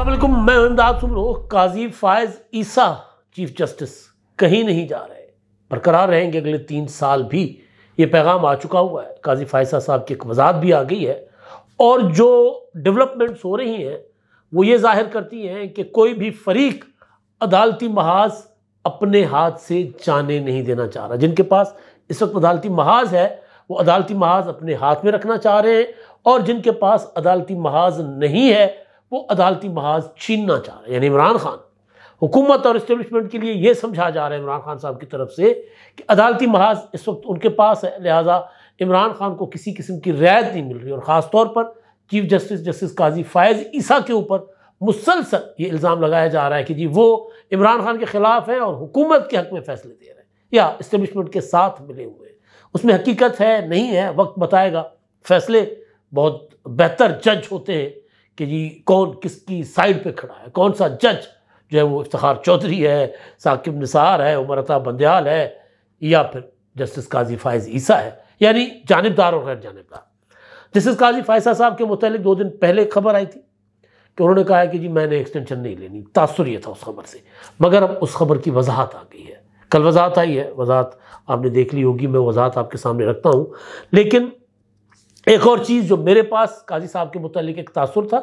السلام علیکم میں امداد سن لو قاضی فائز عیسیٰ چیف جسٹس کہیں نہیں جا رہے برقرار رہیں گے اگلے تین سال بھی یہ پیغام آ چکا ہوا ہے قاضی فائزہ صاحب کی ایک وضاحت بھی آ گئی ہے اور جو ڈیولپمنٹس ہو رہی ہیں وہ یہ ظاہر کرتی ہیں کہ کوئی بھی فریق عدالتی محاذ اپنے ہاتھ سے جانے نہیں دینا چاہ رہا جن کے پاس اس وقت عدالتی محاذ ہے وہ عدالتی محاذ اپنے ہاتھ میں رکھنا چاہ رہے ہیں اور جن کے پاس عدالتی محاذ نہیں ہے وہ عدالتی محاذ چھیننا چاہ رہے ہیں یعنی عمران خان حکومت اور اسٹیبلشمنٹ کے لیے یہ سمجھا جا رہا ہے عمران خان صاحب کی طرف سے کہ عدالتی محاذ اس وقت ان کے پاس ہے لہٰذا عمران خان کو کسی قسم کی رعایت نہیں مل رہی اور خاص طور پر چیف جسٹس جسٹس قاضی فائز عیسیٰ کے اوپر مسلسل یہ الزام لگایا جا رہا ہے کہ جی وہ عمران خان کے خلاف ہیں اور حکومت کے حق میں فیصلے دے رہے ہیں یا اسٹیبلشمنٹ کے ساتھ ملے ہوئے ہیں اس میں حقیقت ہے نہیں ہے وقت بتائے گا فیصلے بہت بہتر جج ہوتے ہیں کہ جی کون کس کی سائڈ پہ کھڑا ہے کون سا جج جو ہے وہ افتخار چودھری ہے ثاقب نثار ہے عمرتا بندیال ہے یا پھر جسٹس قاضی فائز عیسیٰ ہے یعنی جانبدار اور غیر جانبدار جسٹس قاضی فائز صاحب کے متعلق دو دن پہلے خبر آئی تھی کہ انہوں نے کہا ہے کہ جی میں نے ایکسٹینشن نہیں لینی تاثر یہ تھا اس خبر سے مگر اب اس خبر کی وضاحت آ گئی ہے کل وضاحت آئی ہے وضاحت آپ نے دیکھ لی ہوگی میں وضاحت آپ کے سامنے رکھتا ہوں لیکن ایک اور چیز جو میرے پاس قاضی صاحب کے متعلق ایک تاثر تھا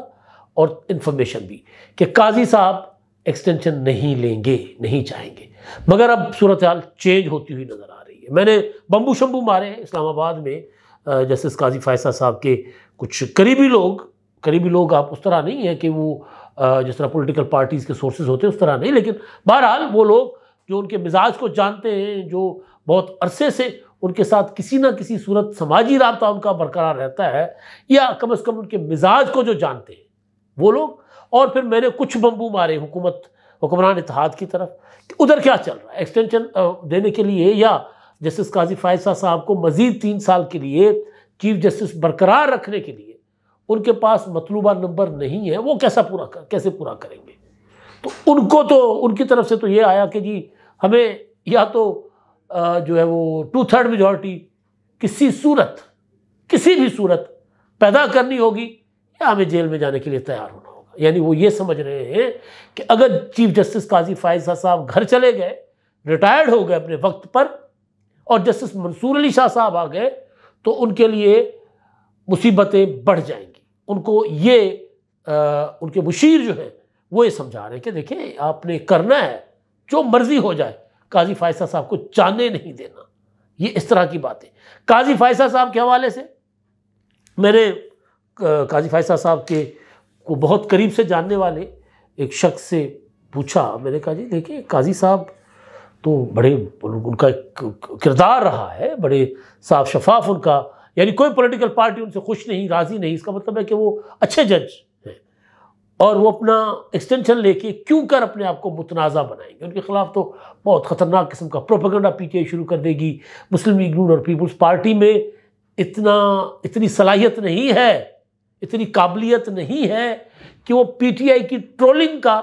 اور انفارمیشن بھی کہ قاضی صاحب ایکسٹینشن نہیں لیں گے نہیں چاہیں گے مگر اب صورتحال چینج ہوتی ہوئی نظر آ رہی ہے میں نے بمبو شمبو مارے اسلام آباد میں جسٹس قاضی فائصہ صاحب کے کچھ قریبی لوگ قریبی لوگ آپ اس طرح نہیں ہیں کہ وہ جس طرح پولیٹیکل پارٹیز کے سورسز ہوتے ہیں اس طرح نہیں لیکن بہرحال وہ لوگ جو ان کے مزاج کو جانتے ہیں جو بہت عرصے سے ان کے ساتھ کسی نہ کسی صورت سماجی رابطہ ان کا برقرار رہتا ہے یا کم از کم ان کے مزاج کو جو جانتے ہیں وہ لوگ اور پھر میں نے کچھ بمبو مارے حکومت حکمران اتحاد کی طرف کہ ادھر کیا چل رہا ہے ایکسٹینشن دینے کے لیے یا جسٹس قاضی فائزہ صاحب کو مزید تین سال کے لیے چیف جسٹس برقرار رکھنے کے لیے ان کے پاس مطلوبہ نمبر نہیں ہے وہ کیسا پورا کیسے پورا کریں گے تو ان کو تو ان کی طرف سے تو یہ آیا کہ جی ہمیں یا تو جو ہے وہ ٹو تھرڈ میجورٹی کسی صورت کسی بھی صورت پیدا کرنی ہوگی یا ہمیں جیل میں جانے کے لیے تیار ہونا ہوگا یعنی وہ یہ سمجھ رہے ہیں کہ اگر چیف جسٹس قاضی فائز شاہ صاحب گھر چلے گئے ریٹائرڈ ہو گئے اپنے وقت پر اور جسٹس منصور علی شاہ صاحب آ گئے تو ان کے لیے مصیبتیں بڑھ جائیں گی ان کو یہ ان کے مشیر جو ہیں وہ یہ سمجھا رہے ہیں کہ دیکھیں آپ نے کرنا ہے جو مرضی ہو جائے قاضی فائزہ صاحب کو جانے نہیں دینا یہ اس طرح کی بات ہے قاضی فائزہ صاحب کے حوالے سے میں نے قاضی فائزہ صاحب کے کو بہت قریب سے جاننے والے ایک شخص سے پوچھا میں نے کہا جی دیکھیے قاضی صاحب تو بڑے ان کا کردار رہا ہے بڑے صاف شفاف ان کا یعنی کوئی پولیٹیکل پارٹی ان سے خوش نہیں راضی نہیں اس کا مطلب ہے کہ وہ اچھے جج اور وہ اپنا ایکسٹینشن لے کے کیوں کر اپنے آپ کو متنازع بنائیں گے ان کے خلاف تو بہت خطرناک قسم کا پروپیگنڈا پی ٹی آئی شروع کر دے گی مسلم لیگ نون اور پیپلز پارٹی میں اتنا اتنی صلاحیت نہیں ہے اتنی قابلیت نہیں ہے کہ وہ پی ٹی آئی کی ٹرولنگ کا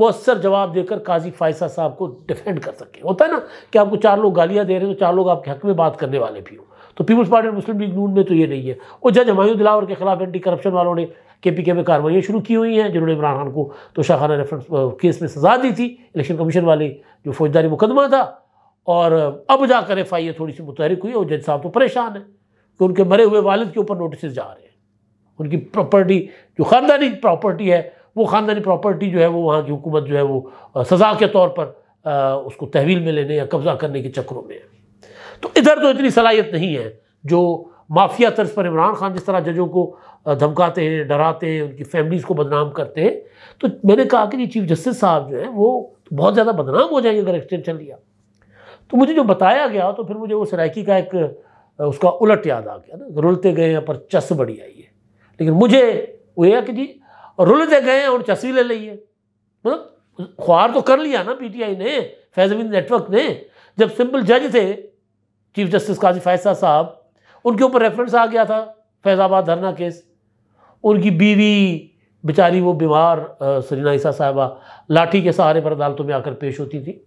مؤثر جواب دے کر قاضی فائسہ صاحب کو ڈیفینڈ کر سکے ہوتا ہے نا کہ آپ کو چار لوگ گالیاں دے رہے ہیں تو چار لوگ آپ کے حق میں بات کرنے والے بھی ہوں تو پیپلز پارٹی اور مسلم لیگ نون میں تو یہ نہیں ہے وہ جج ہمایوں دلاور کے خلاف اینٹی کرپشن والوں نے کے پی کے میں کاروائیاں شروع کی ہوئی ہیں جنہوں نے عمران خان کو تو شاہ خانہ ریفرنس کیس میں سزا دی تھی الیکشن کمیشن والے جو فوجداری مقدمہ تھا اور اب جا کر ایف آئی اے تھوڑی سی متحرک ہوئی ہے اور جج صاحب تو پریشان ہیں کہ ان کے مرے ہوئے والد کے اوپر نوٹسز جا رہے ہیں ان کی پراپرٹی جو خاندانی پراپرٹی ہے وہ خاندانی پراپرٹی جو ہے وہ وہاں کی حکومت جو ہے وہ سزا کے طور پر اس کو تحویل میں لینے یا قبضہ کرنے کے چکروں میں ہے تو ادھر تو اتنی صلاحیت نہیں ہے جو مافیا طرز پر عمران خان جس طرح ججوں کو دھمکاتے ہیں ڈراتے ہیں ان کی فیملیز کو بدنام کرتے ہیں تو میں نے کہا کہ یہ جی، چیف جسٹس صاحب جو ہیں وہ بہت زیادہ بدنام ہو جائیں گے اگر ایکسٹینشن لیا تو مجھے جو بتایا گیا تو پھر مجھے وہ سرائکی کا ایک اس کا الٹ یاد آ گیا نا رلتے گئے پر چس بڑی آئی ہے لیکن مجھے وہ یہ ہے کہ جی رلتے گئے ہیں اور بھی لے ہے مطلب خوار تو کر لیا نا پی ٹی آئی نے فیض نیٹ ورک نے جب سمپل جج تھے چیف جسٹس قاضی فیصلہ صاحب ان کے اوپر ریفرنس آ گیا تھا فیض آباد دھرنا کیس ان کی بیوی بیچاری وہ بیمار سرینا عیسیٰ صاحبہ لاٹھی کے سہارے پر عدالتوں میں آ کر پیش ہوتی تھی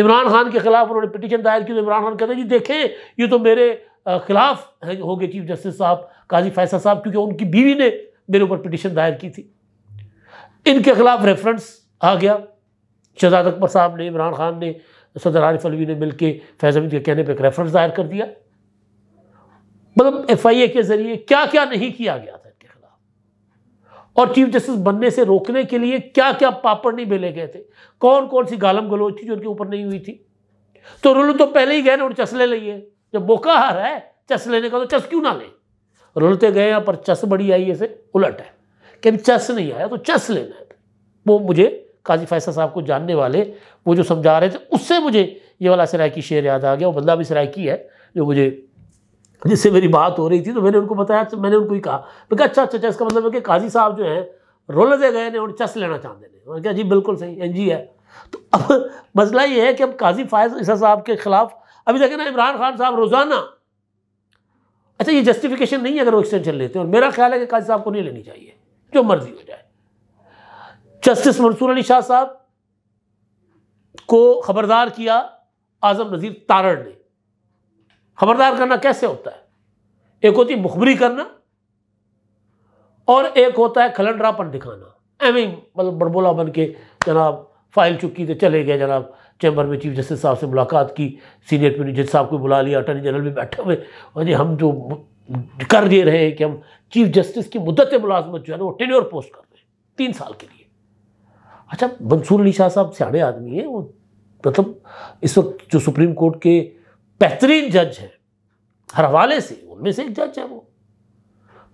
عمران خان کے خلاف انہوں نے پٹیشن دائر کی تو عمران خان کہتے ہیں جی دیکھیں یہ تو میرے خلاف ہو گئے چیف جسٹس صاحب قاضی فیصل صاحب کیونکہ ان کی بیوی نے میرے اوپر پٹیشن دائر کی تھی ان کے خلاف ریفرنس آ گیا شہزاد اکبر صاحب نے عمران خان نے صدر عارف علوی نے مل کے فیض امید کے کہنے پہ ایک ریفرنس دائر کر دیا مطلب ایف آئی اے کے ذریعے کیا کیا نہیں کیا گیا تھا ان کے خلاف اور چیف جسٹس بننے سے روکنے کے لیے کیا کیا پاپڑ نہیں بھیلے گئے تھے کون کون سی گالم گلوچ تھی جو ان کے اوپر نہیں ہوئی تھی تو رولو تو پہلے ہی گئے نا اور چس لے لیے جب بوکا ہار ہے چس لینے کا تو چس کیوں نہ لیں رولتے گئے ہیں پر چس بڑی آئی ہے اسے الٹ ہے کہ چس نہیں آیا تو چس لینا ہے وہ مجھے قاضی فیصل صاحب کو جاننے والے وہ جو سمجھا رہے تھے اس سے مجھے یہ والا سرائکی شعر یاد آ گیا وہ بندہ بھی سرائکی ہے جو مجھے جس سے میری بات ہو رہی تھی تو میں نے ان کو بتایا میں نے ان کو ہی کہا میں کہا اچھا اچھا, اچھا، اس کا مطلب ہے کہ قاضی صاحب جو ہیں رولر دے گئے اور چس لینا چاہتے ہیں نے کہا جی بالکل صحیح این جی ہے تو اب مسئلہ یہ ہے کہ اب قاضی فائز عیسیٰ صاحب کے خلاف ابھی دیکھیں نا عمران خان صاحب روزانہ اچھا یہ جسٹیفیکیشن نہیں ہے اگر وہ ایکسٹینشن لیتے ہیں اور میرا خیال ہے کہ قاضی صاحب کو نہیں لینی چاہیے جو مرضی ہو جائے جسٹس منصور علی شاہ صاحب کو خبردار کیا اعظم نذیر تارڑ نے خبردار کرنا کیسے ہوتا ہے ایک ہوتی مخبری کرنا اور ایک ہوتا ہے پن دکھانا ایمیں مطلب بڑبولا بن کے جناب فائل چکی تو چلے گئے جناب چیمبر میں چیف جسٹس صاحب سے ملاقات کی سینئر جج صاحب کو بلا لیا اٹارنی جنرل میں بیٹھے ہوئے ہاں جی، ہم جو کر دے رہے ہیں کہ ہم چیف جسٹس کی مدت ملازمت جو ہے نا وہ ٹینیور پوسٹ کر رہے ہیں تین سال کے لیے اچھا منصور علی شاہ صاحب سیاڑے آدمی ہیں وہ مطلب اس وقت جو سپریم کورٹ کے بہترین جج ہیں ہر حوالے سے ان میں سے ایک جج ہے وہ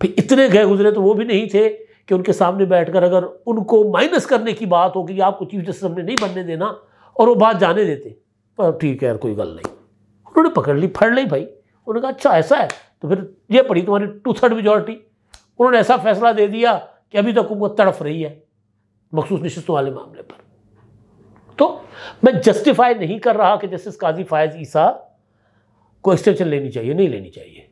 پھر اتنے گئے گزرے تو وہ بھی نہیں تھے کہ ان کے سامنے بیٹھ کر اگر ان کو مائنس کرنے کی بات ہو کہ آپ کو چیف جسٹس ہم نے نہیں بننے دینا اور وہ بات جانے دیتے پر ٹھیک ہے یار کوئی گل نہیں انہوں نے پکڑ لی پھڑ لی بھائی انہوں نے کہا اچھا ایسا ہے تو پھر یہ پڑھی تمہاری ٹو تھرڈ میجورٹی انہوں نے ایسا فیصلہ دے دیا کہ ابھی تک اکوت تڑف رہی ہے مخصوص نشستوں والے معاملے پر تو میں جسٹیفائی نہیں کر رہا کہ جسٹس قاضی فائز عیسیٰ کو ایکسٹینشن لینی چاہیے نہیں لینی چاہیے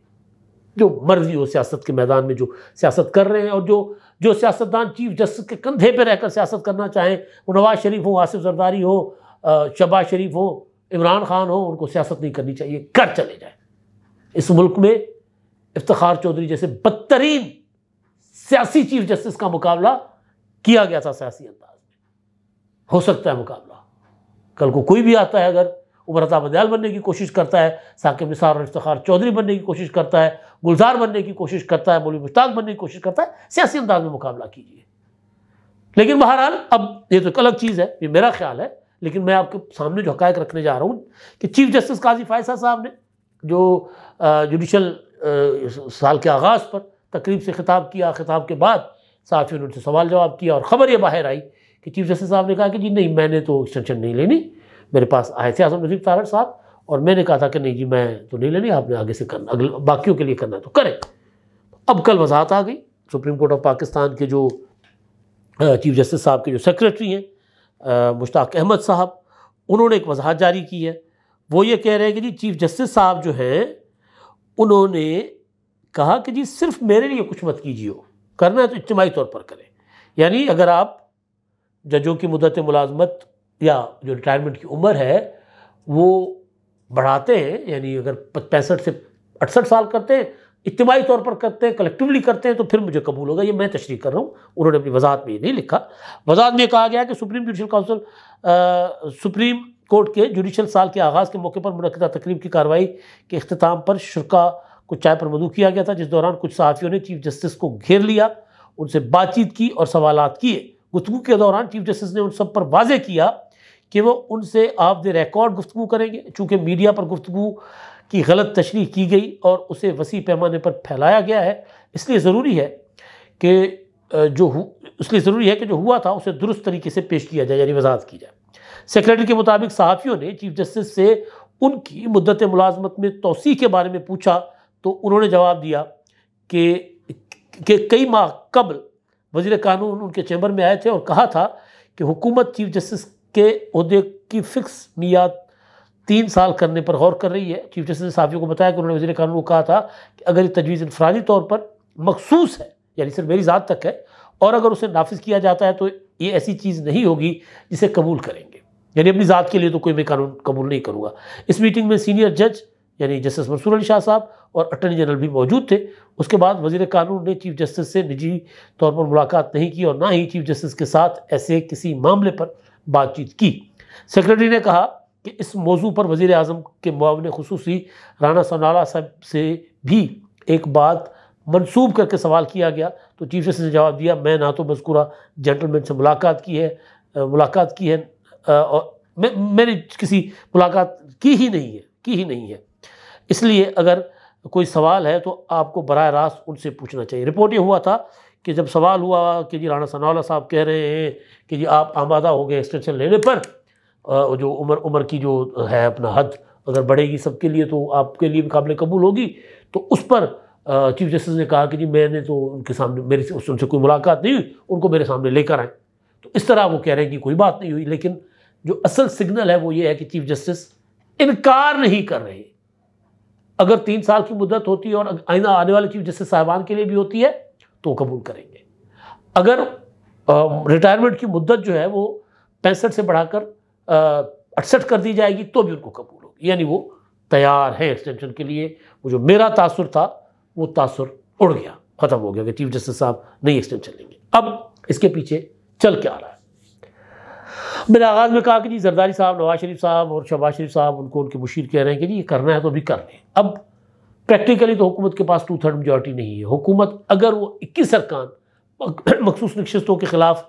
جو مرضی ہو سیاست کے میدان میں جو سیاست کر رہے ہیں اور جو جو سیاستدان چیف جسٹس کے کندھے پہ رہ کر سیاست کرنا چاہیں وہ نواز شریف ہو آصف زرداری ہو شباز شریف ہو عمران خان ہو ان کو سیاست نہیں کرنی چاہیے کر چلے جائیں اس ملک میں افتخار چودھری جیسے بدترین سیاسی چیف جسٹس کا مقابلہ کیا گیا تھا سیاسی انداز میں ہو سکتا ہے مقابلہ کل کو کوئی بھی آتا ہے اگر عمرتا بدیال بننے کی کوشش کرتا ہے ثاقب نثار اور افتخار چودھری بننے کی کوشش کرتا ہے گلزار بننے کی کوشش کرتا ہے مولوی مشتاق بننے کی کوشش کرتا ہے سیاسی انداز میں مقابلہ کیجیے لیکن بہرحال اب یہ تو ایک الگ چیز ہے یہ میرا خیال ہے لیکن میں آپ کے سامنے جو حقائق رکھنے جا رہا ہوں کہ چیف جسٹس قاضی فائضہ صاحب نے جو جوڈیشل سال کے آغاز پر تقریب سے خطاب کیا خطاب کے بعد صاحب نے ان سے سوال جواب کیا اور خبر یہ باہر آئی کہ چیف جسٹس صاحب نے کہا کہ جی نہیں میں نے تو ایکسٹینشن نہیں لینی میرے پاس آئے تھے اعظم نظیم تارڑ صاحب اور میں نے کہا تھا کہ نہیں جی میں تو نہیں لینی آپ نے آگے سے کرنا باقیوں کے لیے کرنا ہے تو کریں اب کل وضاحت آ گئی سپریم کورٹ آف پاکستان کے جو چیف جسٹس صاحب کے جو سیکرٹری ہیں مشتاق احمد صاحب انہوں نے ایک وضاحت جاری کی ہے وہ یہ کہہ رہے ہیں کہ جی چیف جسٹس صاحب جو ہیں انہوں نے کہا کہ جی صرف میرے لیے کچھ مت کیجیے ہو کرنا ہے تو اجتماعی طور پر کریں یعنی اگر آپ ججوں کی مدت ملازمت یا جو ریٹائرمنٹ کی عمر ہے وہ بڑھاتے ہیں یعنی اگر پینسٹھ سے اٹھسٹھ سال کرتے ہیں اجتماعی طور پر کرتے ہیں کلیکٹیولی کرتے ہیں تو پھر مجھے قبول ہوگا یہ میں تشریح کر رہا ہوں انہوں نے اپنی وضاحت میں یہ نہیں لکھا وضاحت میں کہا گیا کہ supreme judicial council supreme court کے جوڈیشل سال کے آغاز کے موقع پر منعقدہ تقریب کی کارروائی کے اختتام پر شرکا کو چائے پر مدعو کیا گیا تھا جس دوران کچھ صحافیوں نے چیف جسٹس کو گھیر لیا ان سے بات چیت کی اور سوالات کیے گتگو کے دوران چیف جسٹس نے ان سب پر واضح کیا کہ وہ ان سے آف دے ریکارڈ گفتگو کریں گے چونکہ میڈیا پر گفتگو کی غلط تشریح کی گئی اور اسے وسیع پیمانے پر پھیلایا گیا ہے اس لیے ضروری ہے کہ جو اس لیے ضروری ہے کہ جو ہوا تھا اسے درست طریقے سے پیش کیا جائے یعنی وضاحت کی جائے سیکرٹری کے مطابق صحافیوں نے چیف جسٹس سے ان کی مدت ملازمت میں توسیع کے بارے میں پوچھا تو انہوں نے جواب دیا کہ کہ کئی ماہ قبل وزیر قانون ان کے چیمبر میں آئے تھے اور کہا تھا کہ حکومت چیف جسٹس کے عہدے کی فکس میاد تین سال کرنے پر غور کر رہی ہے چیف جسٹس نے صحافیوں کو بتایا کہ انہوں نے وزیر قانون کو کہا تھا کہ اگر یہ تجویز انفرادی طور پر مخصوص ہے یعنی صرف میری ذات تک ہے اور اگر اسے نافذ کیا جاتا ہے تو یہ ایسی چیز نہیں ہوگی جسے قبول کریں گے یعنی اپنی ذات کے لیے تو کوئی میں قانون قبول نہیں کروں گا اس میٹنگ میں سینئر جج یعنی جسٹس منصور علی شاہ صاحب اور اٹرنی جنرل بھی موجود تھے اس کے بعد وزیر قانون نے چیف جسٹس سے نجی طور پر ملاقات نہیں کی اور نہ ہی چیف جسٹس کے ساتھ ایسے کسی معاملے پر بات چیت کی سیکرٹری نے کہا کہ اس موضوع پر وزیر اعظم کے معاون خصوصی رانا سونالہ صاحب سے بھی ایک بات منسوب کر کے سوال کیا گیا تو چیف جسٹس نے جواب دیا میں نہ تو مذکورہ جنٹلمن مین سے ملاقات کی ہے ملاقات کی ہے اور میں نے کسی ملاقات کی ہی نہیں ہے کی ہی نہیں ہے اس لیے اگر کوئی سوال ہے تو آپ کو براہ راست ان سے پوچھنا چاہیے رپورٹ یہ ہوا تھا کہ جب سوال ہوا کہ جی رانا سناولا صاحب کہہ رہے ہیں کہ جی آپ آمادہ ہو گئے ایکسٹینشن لینے پر جو عمر عمر کی جو ہے اپنا حد اگر بڑھے گی سب کے لیے تو آپ کے لیے بھی قابل قبول ہوگی تو اس پر چیف جسٹس نے کہا کہ جی میں نے تو ان کے سامنے میرے سے اس ان سے کوئی ملاقات نہیں ہوئی ان کو میرے سامنے لے کر آئیں تو اس طرح وہ کہہ رہے ہیں کہ کوئی بات نہیں ہوئی لیکن جو اصل سگنل ہے وہ یہ ہے کہ چیف جسٹس انکار نہیں کر رہے اگر تین سال کی مدت ہوتی ہے اور آئینہ آنے والے چیف جسٹس صاحبان کے لیے بھی ہوتی ہے تو وہ قبول کریں گے اگر ریٹائرمنٹ کی مدت جو ہے وہ پینسٹھ سے بڑھا کر اٹسٹھ کر دی جائے گی تو بھی ان کو قبول ہوگی یعنی وہ تیار ہیں ایکسٹینشن کے لیے وہ جو میرا تاثر تھا وہ تاثر اڑ گیا ختم ہو گیا کہ چیف جسٹس صاحب نہیں ایکسٹینشن لیں گے اب اس کے پیچھے چل کے آ رہا ہے میں آغاز میں کہا کہ جی زرداری صاحب نواز شریف صاحب اور شہباز شریف صاحب ان کو ان کے مشیر کہہ رہے ہیں کہ جی یہ کرنا ہے تو ابھی کر لیں اب پریکٹیکلی تو حکومت کے پاس ٹو تھرڈ میجورٹی نہیں ہے حکومت اگر وہ اکیس ارکان مخصوص نشستوں کے خلاف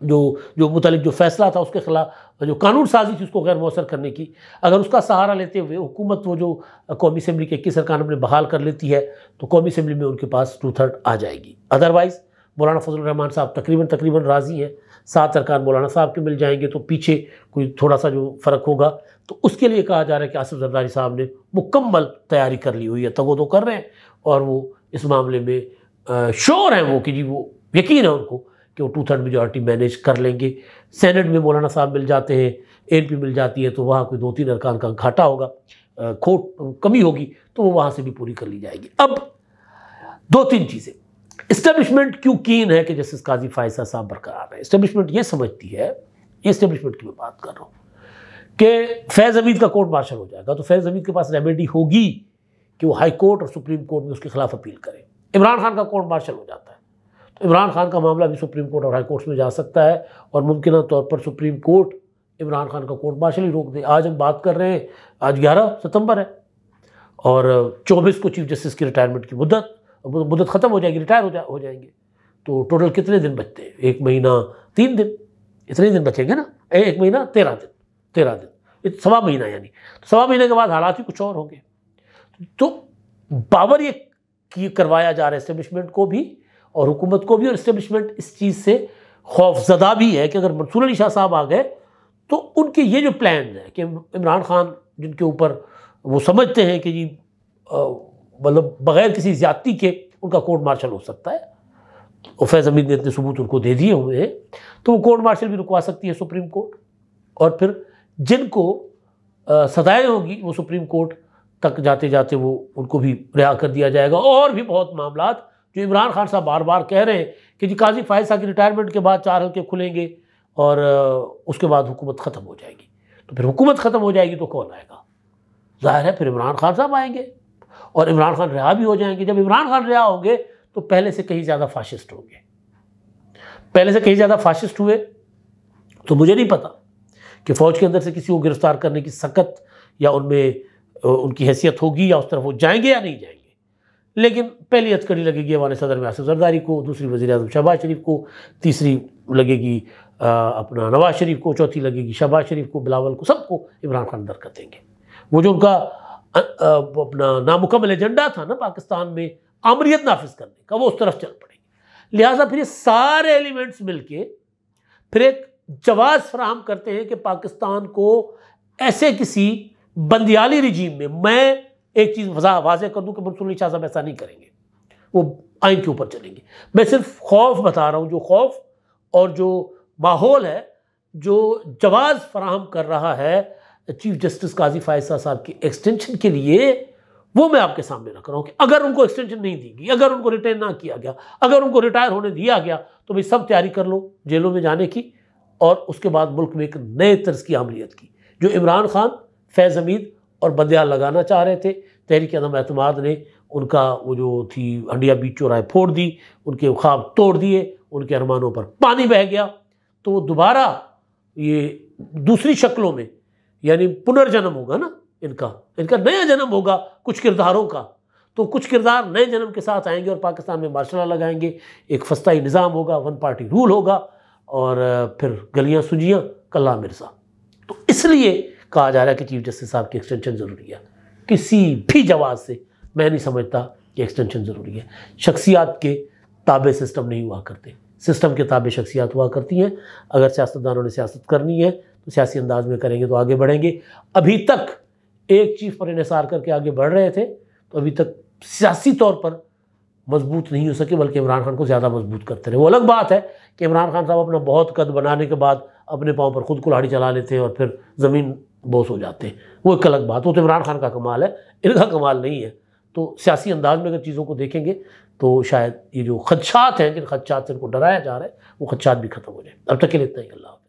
جو جو متعلق جو فیصلہ تھا اس کے خلاف جو قانون سازی تھی اس کو غیر مؤثر کرنے کی اگر اس کا سہارا لیتے ہوئے حکومت وہ جو قومی اسمبلی کے اکیس ارکان اپنے بحال کر لیتی ہے تو قومی اسمبلی میں ان کے پاس ٹو تھرڈ آ جائے گی ادروائز مولانا فضل الرحمان صاحب تقریباً تقریباً راضی ہیں سات ارکان مولانا صاحب کے مل جائیں گے تو پیچھے کوئی تھوڑا سا جو فرق ہوگا تو اس کے لیے کہا جا رہا ہے کہ آصف زرداری صاحب نے مکمل تیاری کر لی ہوئی ہے تگو تو کر رہے ہیں اور وہ اس معاملے میں شور ہیں وہ کہ جی وہ یقین ہے ان کو کہ وہ ٹو تھرڈ میجورٹی مینیج کر لیں گے سینٹ میں مولانا صاحب مل جاتے ہیں این پی مل جاتی ہے تو وہاں کوئی دو تین ارکان کا گھاٹا ہوگا کھوٹ کمی ہوگی تو وہ وہاں سے بھی پوری کر لی جائے گی اب دو تین چیزیں اسٹیبلشمنٹ کیوں کین ہے کہ جسٹس قاضی فائزہ صاحب برقرار ہے اسٹیبلشمنٹ یہ سمجھتی ہے یہ اسٹیبلشمنٹ کی میں بات کر رہا ہوں کہ فیض حمید کا کورٹ مارشل ہو جائے گا تو فیض کے پاس ریمیڈی ہوگی کہ وہ ہائی کورٹ اور سپریم کورٹ میں اس کے خلاف اپیل کرے عمران خان کا کورٹ مارشل ہو جاتا ہے تو عمران خان کا معاملہ بھی سپریم کورٹ اور ہائی کورٹس میں جا سکتا ہے اور ممکنہ طور پر سپریم کورٹ عمران خان کا کورٹ مارشل ہی روک دے آج ہم بات کر رہے ہیں آج گیارہ ستمبر ہے اور چوبیس کو چیف جسٹس کی ریٹائرمنٹ کی مدت مدت ختم ہو جائے گی ریٹائر ہو جائیں گے تو ٹوٹل کتنے دن بچتے ہیں ایک مہینہ تین دن اتنے دن بچیں گے نا ایک مہینہ تیرہ دن تیرہ دن سوا مہینہ یعنی سوا مہینے کے بعد حالات ہی کچھ اور ہوں گے تو باور یہ کروایا جا رہا ہے اسٹیبلشمنٹ کو بھی اور حکومت کو بھی اور اسٹیبلشمنٹ اس چیز سے خوف زدہ بھی ہے کہ اگر منصور علی شاہ صاحب آ گئے تو ان کے یہ جو پلان ہیں کہ عمران خان جن کے اوپر وہ سمجھتے ہیں کہ جی مطلب بغیر کسی زیادتی کے ان کا کورٹ مارشل ہو سکتا ہے اور فیض امین نے اتنے ثبوت ان کو دے دیے ہوئے ہیں تو وہ کورٹ مارشل بھی رکوا سکتی ہے سپریم کورٹ اور پھر جن کو صدائیں ہوگی وہ سپریم کورٹ تک جاتے جاتے وہ ان کو بھی رہا کر دیا جائے گا اور بھی بہت معاملات جو عمران خان صاحب بار بار کہہ رہے ہیں کہ جی قاضی فائز صاحب کی ریٹائرمنٹ کے بعد چار ہلکے کھلیں گے اور اس کے بعد حکومت ختم ہو جائے گی تو پھر حکومت ختم ہو جائے گی تو کون آئے گا ظاہر ہے پھر عمران خان صاحب آئیں گے اور عمران خان رہا بھی ہو جائیں گے جب عمران خان رہا ہوں گے تو پہلے سے کہیں زیادہ فاشسٹ ہوں گے پہلے سے کہیں زیادہ فاشسٹ ہوئے تو مجھے نہیں پتا کہ فوج کے اندر سے کسی کو گرفتار کرنے کی سکت یا ان میں ان کی حیثیت ہوگی یا اس طرف وہ جائیں گے یا نہیں جائیں گے لیکن پہلی ادکڑی لگے گی ہمارے صدر میں آسف زرداری کو دوسری وزیر اعظم شہباز شریف کو تیسری لگے گی اپنا نواز شریف کو چوتھی لگے گی شہباز شریف کو بلاول کو سب کو عمران خان در کر دیں گے وہ جو ان کا اپنا نامکمل ایجنڈا تھا نا پاکستان میں امریت نافذ کرنے کا وہ اس طرف چل پڑے گے لہٰذا پھر ایک جواز فراہم کرتے ہیں کہ پاکستان کو ایسے کسی بندیالی رجیم میں میں ایک چیز واضح کر دوں کہ علی شاہ صاحب ایسا نہیں کریں گے وہ آئین کے اوپر چلیں گے میں صرف خوف بتا رہا ہوں جو خوف اور جو ماحول ہے جو جواز فراہم کر رہا ہے چیف جسٹس قاضی فائزہ صاحب کی ایکسٹینشن کے لیے وہ میں آپ کے سامنے رکھ رہا ہوں کہ اگر ان کو ایکسٹینشن نہیں دی گئی اگر ان کو ریٹین نہ کیا گیا اگر ان کو ریٹائر ہونے دیا گیا تو بھائی سب تیاری کر لو جیلوں میں جانے کی اور اس کے بعد ملک میں ایک نئے طرز کی عملیت کی جو عمران خان فیض امید اور بدیال لگانا چاہ رہے تھے تحریک عدم اعتماد نے ان کا وہ جو تھی ہنڈیا بیچ چورائے پھوڑ دی ان کے خواب توڑ دیے ان کے ارمانوں پر پانی بہہ گیا تو وہ دوبارہ یہ دوسری شکلوں میں یعنی پنرجنم ہوگا نا ان کا ان کا نیا جنم ہوگا کچھ کرداروں کا تو کچھ کردار نئے جنم کے ساتھ آئیں گے اور پاکستان میں مارشل اللہ لگائیں گے ایک فسطائی نظام ہوگا ون پارٹی رول ہوگا اور پھر گلیاں سجیاں کلا مرزا تو اس لیے کہا جا رہا ہے کہ چیف جسٹس صاحب کی ایکسٹینشن ضروری ہے کسی بھی جواز سے میں نہیں سمجھتا کہ ایکسٹینشن ضروری ہے شخصیات کے تابع سسٹم نہیں ہوا کرتے سسٹم کے تابع شخصیات ہوا کرتی ہیں اگر سیاستدانوں نے سیاست کرنی ہے تو سیاسی انداز میں کریں گے تو آگے بڑھیں گے ابھی تک ایک چیف پر انحصار کر کے آگے بڑھ رہے تھے تو ابھی تک سیاسی طور پر مضبوط نہیں ہو سکے بلکہ عمران خان کو زیادہ مضبوط کرتے رہے وہ الگ بات ہے کہ عمران خان صاحب اپنا بہت قد بنانے کے بعد اپنے پاؤں پر خود کلاڑی چلا لیتے ہیں اور پھر زمین بوس ہو جاتے ہیں وہ ایک الگ بات وہ تو عمران خان کا کمال ہے ان کا کمال نہیں ہے تو سیاسی انداز میں اگر چیزوں کو دیکھیں گے تو شاید یہ جو خدشات ہیں جن خدشات سے ان کو ڈرایا جا رہا ہے وہ خدشات بھی ختم ہو جائیں اب تک کے ہی اللہ حافظ